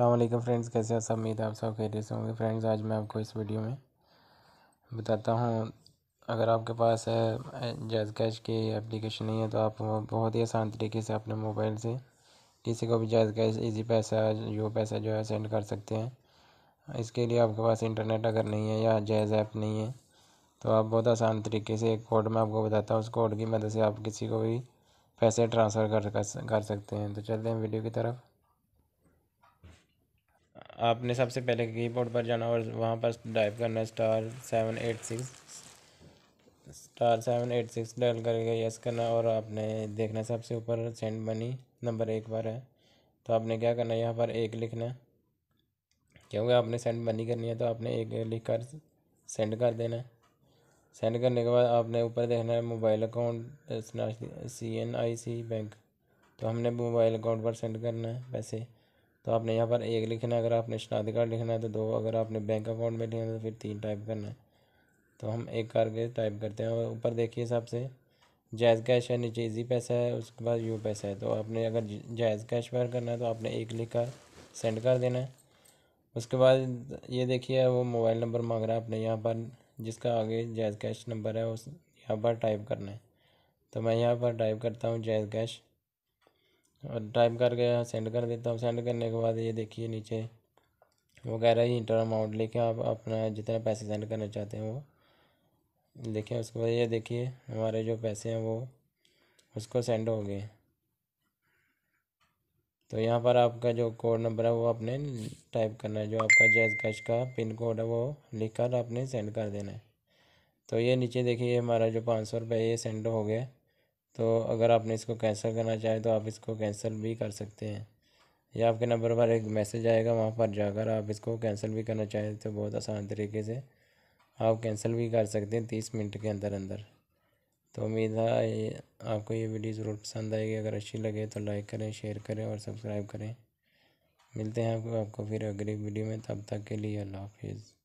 अल्लाम फ्रेंड्स कैसे हैं सब उम्मीद आप सब खैरियत से होंगे फ्रेंड्स आज मैं आपको इस वीडियो में बताता हूँ अगर आपके पास जैज़ कैश की एप्लीकेशन नहीं है तो आप बहुत ही आसान तरीके से अपने मोबाइल से किसी को भी जैज़ कैश इजी पैसा जो पैसा जो है सेंड कर सकते हैं इसके लिए आपके पास इंटरनेट अगर नहीं है या जैज़ ऐप नहीं है तो आप बहुत आसान तरीके से एक कोड में आपको बताता हूँ उस कोड की मदद से आप किसी को भी पैसे ट्रांसफ़र कर कर सकते हैं तो चलते हैं वीडियो की तरफ आपने सबसे पहले कीबोर्ड पर जाना और वहाँ पर टाइप करना star seven eight six star seven eight six dial करके यस करना और आपने देखना सबसे ऊपर सेंड मनी नंबर एक बार है तो आपने क्या करना है यहाँ पर एक लिखना है क्योंकि आपने सेंड मनी करनी है तो आपने एक लिख कर सेंड कर देना है सेंड करने के बाद आपने ऊपर देखना है mobile account C N I C bank तो हमने मोबाइल अकाउंट पर सेंड करना है पैसे तो आपने यहाँ पर एक लिखना है अगर आपने कार्ड लिखना है तो दो अगर आपने बैंक अकाउंट में लिखना है तो फिर तीन टाइप करना है तो हम एक करके टाइप करते हैं और ऊपर देखिए हिसाब से जायज़ कैश है नीचे ईजी पैसा है उसके बाद यू पैसा है तो आपने अगर जायज़ कैश पर करना है तो आपने एक लिखा सेंड कर देना है उसके बाद ये देखिए वो मोबाइल नंबर मांग रहा है आपने यहाँ पर जिसका आगे जायज़ कैश नंबर है उस यहाँ पर टाइप करना है तो मैं यहाँ पर टाइप करता हूँ जायज़ कैश और टाइप करके सेंड कर देता हूँ सेंड करने के बाद ये देखिए नीचे वो कह रहा है इंटर अमाउंट लेके आप अपना जितने पैसे सेंड करना चाहते हैं वो देखिए उसके बाद ये देखिए हमारे जो पैसे हैं वो उसको सेंड हो गए तो यहाँ पर आपका जो कोड नंबर है वो आपने टाइप करना है जो आपका जैज कैश का पिन कोड है वो लिख कर आपने सेंड कर देना है तो ये नीचे देखिए हमारा जो पाँच सौ रुपये ये सेंड हो गया तो अगर आपने इसको कैंसिल करना चाहें तो आप इसको कैंसिल भी कर सकते हैं या आपके नंबर पर एक मैसेज आएगा वहाँ पर जाकर आप इसको कैंसिल भी करना चाहें तो बहुत आसान तरीके से आप कैंसिल भी कर सकते हैं तीस मिनट के अंदर अंदर तो उम्मीद है आपको ये वीडियो ज़रूर पसंद आएगी अगर अच्छी लगे तो लाइक करें शेयर करें और सब्सक्राइब करें मिलते हैं आपको आपको फिर अगली वीडियो में तब तक के लिए अल्लाह हाफिज़